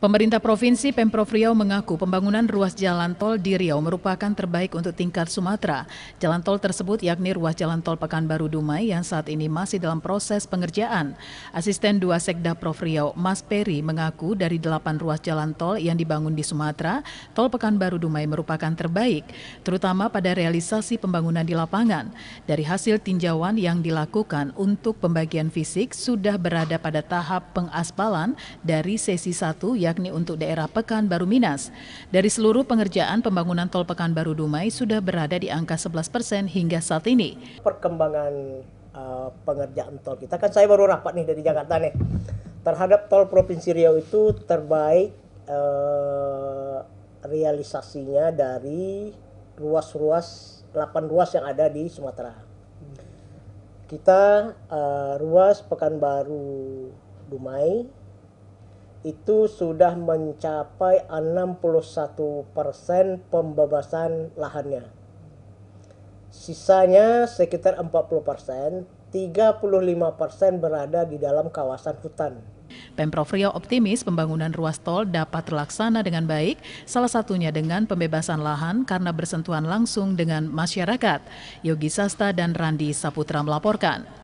Pemerintah Provinsi Pemprov Riau mengaku pembangunan ruas jalan tol di Riau merupakan terbaik untuk tingkat Sumatera. Jalan tol tersebut yakni ruas jalan tol Pekanbaru Dumai yang saat ini masih dalam proses pengerjaan. Asisten 2 Sekda Prov Riau, Mas Peri, mengaku dari 8 ruas jalan tol yang dibangun di Sumatera, tol Pekanbaru Dumai merupakan terbaik, terutama pada realisasi pembangunan di lapangan. Dari hasil tinjauan yang dilakukan untuk pembagian fisik sudah berada pada tahap pengaspalan dari sesi 1 yang yakni untuk daerah Pekanbaru Minas. Dari seluruh pengerjaan, pembangunan tol Pekanbaru Dumai sudah berada di angka 11 persen hingga saat ini. Perkembangan uh, pengerjaan tol kita, kan saya baru rapat nih dari Jakarta nih, terhadap tol Provinsi Riau itu terbaik uh, realisasinya dari ruas-ruas, 8 ruas yang ada di Sumatera kita uh, ruas Pekanbaru Dumai itu sudah mencapai 61% pembebasan lahannya. Sisanya sekitar 40%, 35% berada di dalam kawasan hutan. Pemprov Riau optimis pembangunan ruas tol dapat terlaksana dengan baik, salah satunya dengan pembebasan lahan karena bersentuhan langsung dengan masyarakat. Yogi Sasta dan Randi Saputra melaporkan.